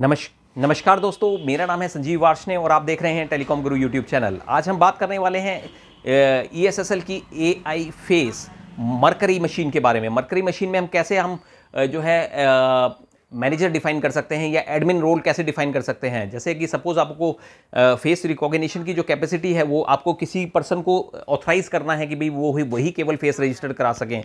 नमस् नमस्कार दोस्तों मेरा नाम है संजीव वार्ष्णे और आप देख रहे हैं टेलीकॉम गुरु यूट्यूब चैनल आज हम बात करने वाले हैं ई एस एस एल की A I face mercury machine के बारे में मरकरी मशीन में हम कैसे हम जो है मैनेजर डिफाइन कर सकते हैं या एडमिन रोल कैसे डिफाइन कर सकते हैं जैसे कि सपोज़ आपको फेस रिकॉग्निशन की जो कैपेसिटी है वो आपको किसी पर्सन को ऑथराइज़ करना है कि भाई वो वही केवल फेस रजिस्टर्ड करा सकें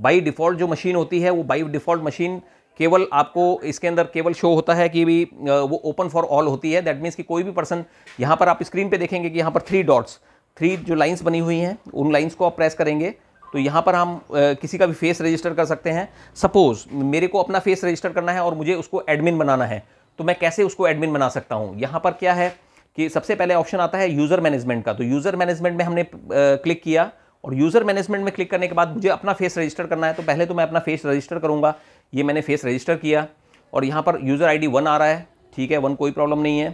बाई डिफ़ॉल्ट जो मशीन होती है वो बाई डिफ़ॉल्ट मशीन केवल आपको इसके अंदर केवल शो होता है कि भी वो ओपन फॉर ऑल होती है दैट मीन्स कि कोई भी पर्सन यहाँ पर आप स्क्रीन पे देखेंगे कि यहाँ पर थ्री डॉट्स थ्री जो लाइंस बनी हुई हैं उन लाइंस को आप प्रेस करेंगे तो यहाँ पर हम किसी का भी फेस रजिस्टर कर सकते हैं सपोज़ मेरे को अपना फेस रजिस्टर करना है और मुझे उसको एडमिन बनाना है तो मैं कैसे उसको एडमिन बना सकता हूँ यहाँ पर क्या है कि सबसे पहले ऑप्शन आता है यूज़र मैनेजमेंट का तो यूज़र मैनेजमेंट में हमने क्लिक किया और यूज़र मैनेजमेंट में क्लिक करने के बाद मुझे अपना फेस रजिस्टर करना है तो पहले तो मैं अपना फेस रजिस्टर करूँगा ये मैंने फेस रजिस्टर किया और यहाँ पर यूज़र आईडी वन आ रहा है ठीक है वन कोई प्रॉब्लम नहीं है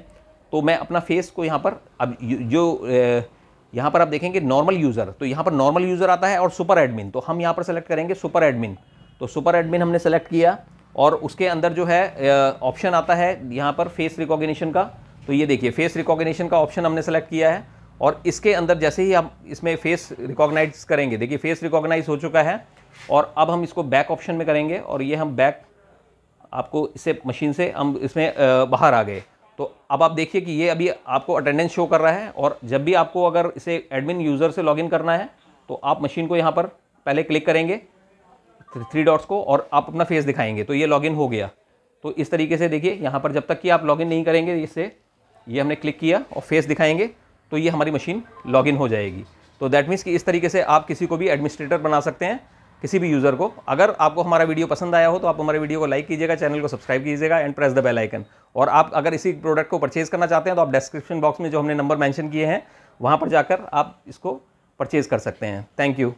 तो मैं अपना फेस को यहाँ पर अब जो यहाँ पर आप देखेंगे नॉर्मल यूज़र तो यहाँ पर नॉर्मल यूज़र आता है और सुपर एडमिन तो हम यहाँ पर सेलेक्ट करेंगे सुपर एडमिन तो सुपर एडमिन हमने सेलेक्ट किया और उसके अंदर जो है ऑप्शन आता है यहाँ पर फेस रिकॉग्निशन का तो ये देखिए फेस रिकॉग्निशन का ऑप्शन हमने सेलेक्ट किया है और इसके अंदर जैसे ही हम इसमें फेस रिकॉग्नाइज करेंगे देखिए फेस रिकॉग्नाइज हो चुका है और अब हम इसको बैक ऑप्शन में करेंगे और ये हम बैक आपको इससे मशीन से हम इसमें बाहर आ गए तो अब आप देखिए कि ये अभी आपको अटेंडेंस शो कर रहा है और जब भी आपको अगर इसे एडमिन यूज़र से लॉगिन करना है तो आप मशीन को यहाँ पर पहले क्लिक करेंगे थ्री डॉट्स को और आप अपना फेस दिखाएंगे तो ये लॉगिन हो गया तो इस तरीके से देखिए यहाँ पर जब तक कि आप लॉगिन नहीं करेंगे इससे ये हमने क्लिक किया और फेस दिखाएंगे तो ये हमारी मशीन लॉग हो जाएगी तो दैट मीन्स कि इस तरीके से आप किसी को भी एडमिनिस्ट्रेटर बना सकते हैं किसी भी यूज़र को अगर आपको हमारा वीडियो पसंद आया हो तो आप हमारे वीडियो को लाइक कीजिएगा चैनल को सब्सक्राइब कीजिएगा and press the bell icon और आप अगर इसी प्रोडक्ट को परचेज़ करना चाहते हैं तो आप डिस्क्रिप्शन बॉक्स में जो हमने नंबर मैंशन किए हैं वहाँ पर जाकर आप इसको परचेज़ कर सकते हैं थैंक यू